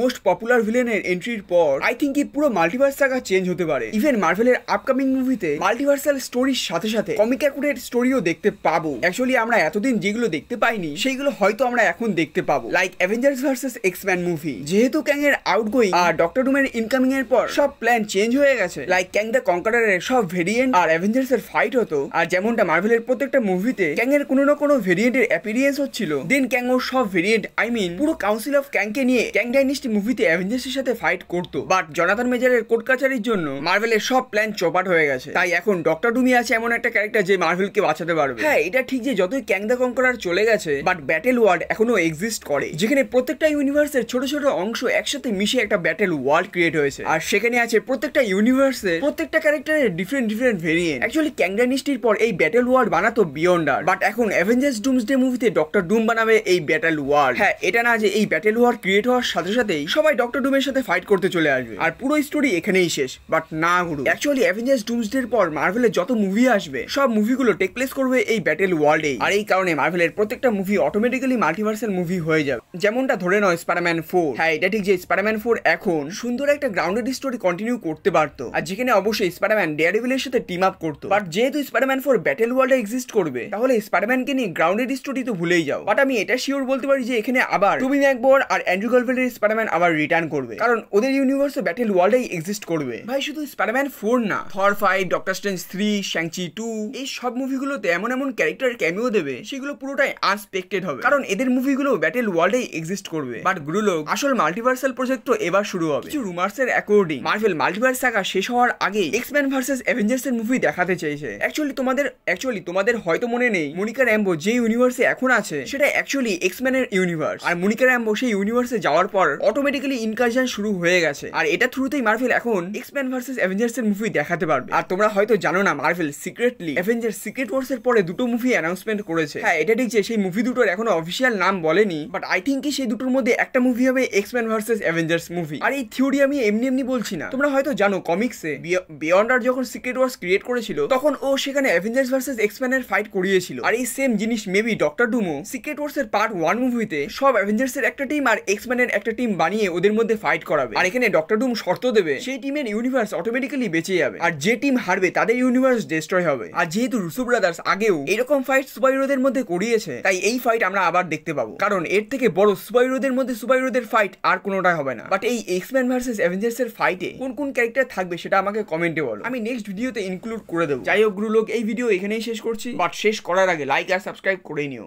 most popular ভিলেনের এন্ট্রির পর I think এই পুরো মাল্টিভার্স টাকা চেঞ্জ হতে পারে ইভেন মার্ভেলের আপকামিং মুভিতে মাল্টিভার্সাল স্টোরির সাথে সাথে কমিকাকুরের স্টোরিও দেখতে পাবো অ্যাকচুয়ালি আমরা এতদিন যেগুলো দেখতে পাইনি সেইগুলো হয়তো আমরা এখন দেখতে পাবো like Avengers versus X Men movie যেহেতু ক্যাং এর আউটগোয়িং আর ডক্টর ডুমের ইনকামিং এর পর সব প্ল্যান চেঞ্জ হয়ে গেছে লাইক ক্যাং দ্য কনকারের সব ভেরিয়েন্ট আর অ্যাভেঞ্জার্স এর ফাইট হতো আর যেমনটা মার্ভেলের প্রত্যেকটা মুভিতে ক্যাং এর কোনো না কোনো ভেরিয়েন্টের অ্যাপিরিয়েন্স হচ্ছিল দেন ক্যাং ওর সব ভেরিয়েন্ট আই মিন পুরো কাউন্সিল অফ ক্যাং কে নিয়ে ক্যাং ডাইনি তেত্রিশটি মুভিতে অ্যাভেঞ্জার্সের সাথে ফাইট করতো বাট জনাথন মেজারের কোর্ট কাচারির জন্য মার্ভেলের সব প্ল্যান চপাট হয়ে গেছে তাই এখন ডক্টর ডুমি আছে এমন একটা ক্যারেক্টার যে মার্ভেলকে বাঁচাতে পারবে হ্যাঁ এটা ঠিক যে যতই ক্যাংদা কঙ্করার চলে গেছে বাট ব্যাটেল ওয়ার্ল্ড এখনো এক্সিস্ট করে যেখানে প্রত্যেকটা ইউনিভার্সের ছোট ছোট অংশ একসাথে মিশে একটা ব্যাটেল ওয়ার্ল্ড ক্রিয়েট হয়েছে আর সেখানে আছে প্রত্যেকটা ইউনিভার্সে প্রত্যেকটা ক্যারেক্টারের ডিফারেন্ট ডিফারেন্ট ভেরিয়েন্ট অ্যাকচুয়ালি ক্যাংডানিস্টির পর এই ব্যাটেল ওয়ার্ল্ড বানাতো বিয়ন্ডার বাট এখন অ্যাভেঞ্জার্স ডুমসডে মুভিতে ডক্টর ডুম বানাবে এই ব্যাটেল ওয়ার্ল্ড হ্যাঁ এটা না যে এই ব্যাটেল ওয়ার্ল্ড ক্রিয়েট হওয়ার সাথে সাথে পৌঁছাতেই সবাই ডক্টর ডুমের সাথে ফাইট করতে চলে আসবে আর পুরো স্টোরি এখানেই শেষ বাট না গুরু অ্যাকচুয়ালি অ্যাভেঞ্জার্স ডুমসডের পর মার্ভেলের যত মুভি আসবে সব মুভিগুলো টেক প্লেস করবে এই ব্যাটেল ওয়ার্ল্ডে আর এই কারণে মার্ভেলের প্রত্যেকটা মুভি অটোমেটিক্যালি মাল্টিভার্সাল মুভি হয়ে যাবে যেমনটা ধরে নয় স্পাইডারম্যান ফোর হ্যাঁ এটা ঠিক যে স্পাইডারম্যান ফোর এখন সুন্দর একটা গ্রাউন্ডেড স্টোরি কন্টিনিউ করতে পারতো আর যেখানে অবশ্যই স্পাইডারম্যান ডেয়ারিভিলের সাথে টিম আপ করতো বাট যেহেতু স্পাইডারম্যান ফোর ব্যাটেল ওয়ার্ল্ডে এক্সিস্ট করবে তাহলে স্পাইডারম্যানকে নিয়ে গ্রাউন্ডেড স্টোরি তো ভুলেই যাও বাট আমি এটা শিওর বলতে পারি যে এখানে আবার টুবি ম্যাকবর আর অ্যান্ড্রু গার্লফিল্ডের স্পাইডারম্যান স্পাইডারম্যান আবার রিটার্ন করবে কারণ ওদের ইউনিভার্সে ব্যাটেল ওয়ার্ল্ডেই এক্সিস্ট করবে ভাই শুধু স্পাইডারম্যান ফোর না Thor five doctor strange three Shang Chi two এই সব মুভিগুলোতে এমন এমন ক্যারেক্টার ক্যামিও দেবে সেগুলো পুরোটাই আনস্পেক্টেড হবে কারণ এদের মুভিগুলো ব্যাটেল ওয়ার্ল্ডেই এক্সিস্ট করবে বাট গুলো আসল মাল্টিভার্সাল প্রজেক্ট তো এবার শুরু হবে কিছু রুমার্সের অ্যাকর্ডিং মার্ভেল মাল্টিভার্স থাকা শেষ হওয়ার আগে এক্সম্যান ভার্সেস অ্যাভেঞ্জার্স এর মুভি দেখাতে চেয়েছে অ্যাকচুয়ালি তোমাদের অ্যাকচুয়ালি তোমাদের হয়তো মনে নেই মনিকা র্যাম্বো যে ইউনিভার্সে এখন আছে সেটা অ্যাকচুয়ালি এক্সম্যানের ইউনিভার্স আর মনিকা র্যাম্বো সেই ইউনিভার্সে যাওয়ার পর অটোমেটিক্যালি ইনকারশন শুরু হয়ে গেছে আর এটা থ্রুতেই মার্ভেল এখন এক্সপ্যান ভার্সেস অ্যাভেঞ্জার্স এর মুভি দেখাতে পারবে আর তোমরা হয়তো জানো না Marvel secretly Avengers secret wars এর পরে দুটো মুভি অ্যানাউন্সমেন্ট করেছে হ্যাঁ এটা ঠিক যে সেই মুভি দুটোর এখনো অফিসিয়াল নাম বলেনি বাট আই থিঙ্ক কি সেই দুটোর মধ্যে একটা মুভি হবে এক্সপ্যান ভার্সেস অ্যাভেঞ্জার্স মুভি আর এই থিওরি আমি এমনি এমনি বলছি না তোমরা হয়তো জানো কমিক্সে আর যখন সিক্রেট ওয়ার্স ক্রিয়েট করেছিল তখন ও সেখানে অ্যাভেঞ্জার্স ভার্সেস এর ফাইট করিয়েছিল আর এই সেম জিনিস মেবি ডক্টর ডুমো সিক্রেট ওয়ার্স এর পার্ট ওয়ান মুভিতে সব অ্যাভেঞ্জার্স এর একটা টিম আর এর একটা টিম বানিয়ে ওদের মধ্যে ফাইট করাবে আর এখানে ডক্টর ডুম শর্ত দেবে সেই টিমের ইউনিভার্স অটোমেটিক্যালি বেঁচে যাবে আর যে টিম হারবে তাদের ইউনিভার্স ডিস্ট্রয় হবে আর যেহেতু রুসু ব্রাদার্স আগেও এরকম ফাইট সুপারহিরোদের মধ্যে করিয়েছে তাই এই ফাইট আমরা আবার দেখতে পাবো কারণ এর থেকে বড় সুপারহিরোদের মধ্যে সুপারহিরোদের ফাইট আর কোনোটাই হবে না বাট এই এক্সম্যান ভার্সেস অ্যাভেঞ্জার্স এর ফাইটে কোন কোন ক্যারেক্টার থাকবে সেটা আমাকে কমেন্টে বলো আমি নেক্সট ভিডিওতে ইনক্লুড করে দেবো যাই হোক গ্রুলোক এই ভিডিও এখানেই শেষ করছি বাট শেষ করার আগে লাইক আর সাবস্ক্রাইব করে নিও